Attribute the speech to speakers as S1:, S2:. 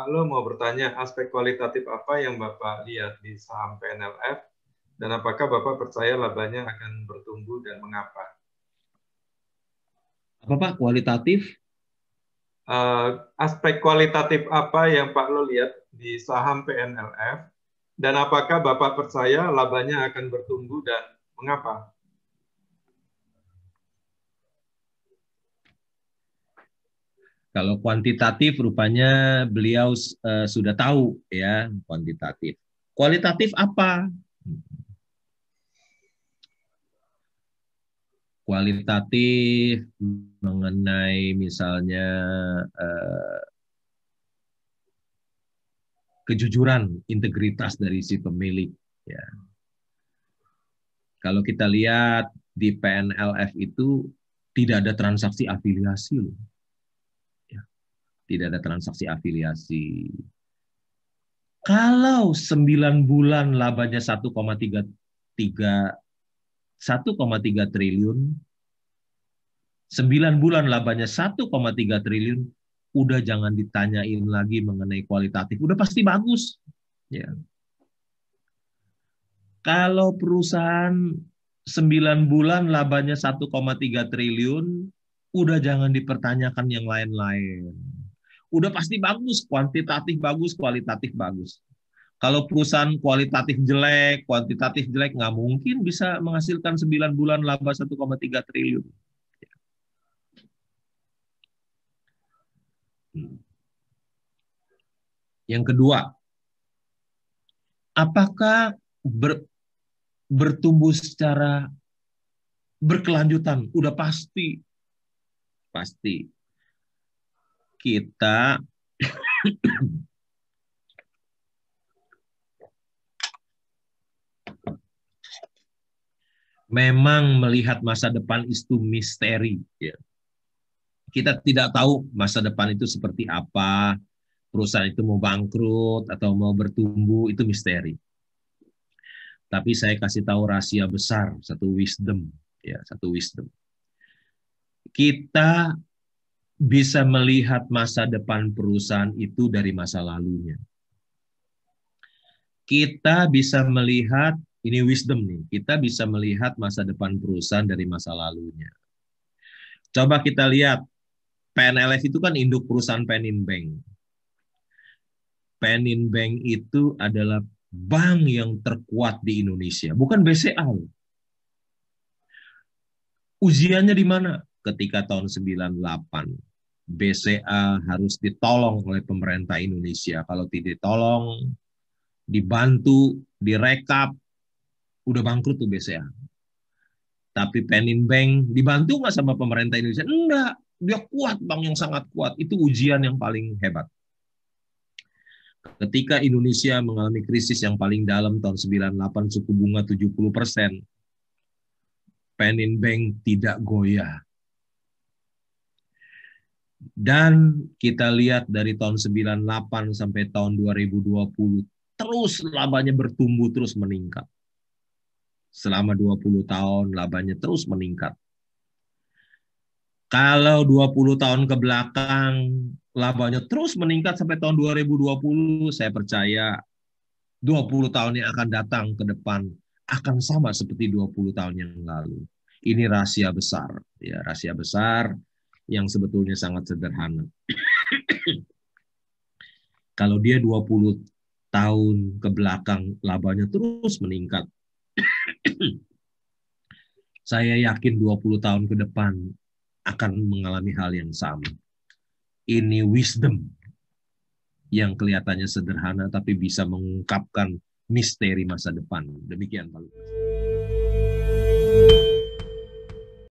S1: Pak Lo mau bertanya aspek kualitatif apa yang Bapak lihat di saham PNLF dan apakah Bapak percaya labanya akan bertumbuh dan mengapa?
S2: Apa Pak kualitatif?
S1: Uh, aspek kualitatif apa yang Pak Lo lihat di saham PNLF dan apakah Bapak percaya labanya akan bertumbuh dan mengapa?
S2: Kalau kuantitatif rupanya beliau uh, sudah tahu ya kuantitatif. Kualitatif apa? Kualitatif mengenai misalnya uh, kejujuran, integritas dari si pemilik. Ya. Kalau kita lihat di PNLF itu tidak ada transaksi afiliasi loh tidak ada transaksi afiliasi. Kalau 9 bulan labanya 1,33 1,3 triliun 9 bulan labanya 1,3 triliun udah jangan ditanyain lagi mengenai kualitatif udah pasti bagus ya kalau perusahaan 9 bulan labanya 1,3 triliun udah jangan dipertanyakan yang lain-lain udah pasti bagus, kuantitatif bagus, kualitatif bagus. Kalau perusahaan kualitatif jelek, kuantitatif jelek, nggak mungkin bisa menghasilkan 9 bulan laba 1,3 triliun. Hmm. Yang kedua, apakah ber, bertumbuh secara berkelanjutan? Udah pasti. Pasti kita memang melihat masa depan itu misteri. Ya. Kita tidak tahu masa depan itu seperti apa, perusahaan itu mau bangkrut atau mau bertumbuh, itu misteri. Tapi saya kasih tahu rahasia besar, satu wisdom. ya Satu wisdom. Kita bisa melihat masa depan perusahaan itu dari masa lalunya. Kita bisa melihat, ini wisdom nih, kita bisa melihat masa depan perusahaan dari masa lalunya. Coba kita lihat, PNLS itu kan induk perusahaan Penin Bank. Penin Bank itu adalah bank yang terkuat di Indonesia, bukan BCA. Ujiannya di mana? Ketika tahun 98 BCA harus ditolong oleh pemerintah Indonesia. Kalau tidak ditolong, dibantu, direkap, udah bangkrut tuh BCA. Tapi Penin Bank dibantu nggak sama pemerintah Indonesia? Enggak, dia kuat bank yang sangat kuat. Itu ujian yang paling hebat. Ketika Indonesia mengalami krisis yang paling dalam tahun 98 suku bunga 70 persen, Penin Bank tidak goyah dan kita lihat dari tahun 98 sampai tahun 2020 terus labanya bertumbuh terus meningkat. Selama 20 tahun labanya terus meningkat. Kalau 20 tahun ke belakang labanya terus meningkat sampai tahun 2020, saya percaya 20 tahun yang akan datang ke depan akan sama seperti 20 tahun yang lalu. Ini rahasia besar, ya rahasia besar yang sebetulnya sangat sederhana. Kalau dia 20 tahun ke belakang labanya terus meningkat. Saya yakin 20 tahun ke depan akan mengalami hal yang sama. Ini wisdom yang kelihatannya sederhana tapi bisa mengungkapkan misteri masa depan. Demikian Pak Lukas.